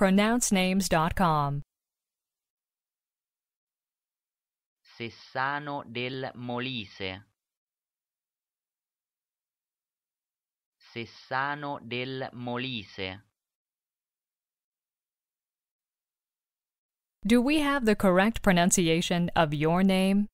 pronouncenames.com. Sessano del Molise. Sessano del Molise. Do we have the correct pronunciation of your name?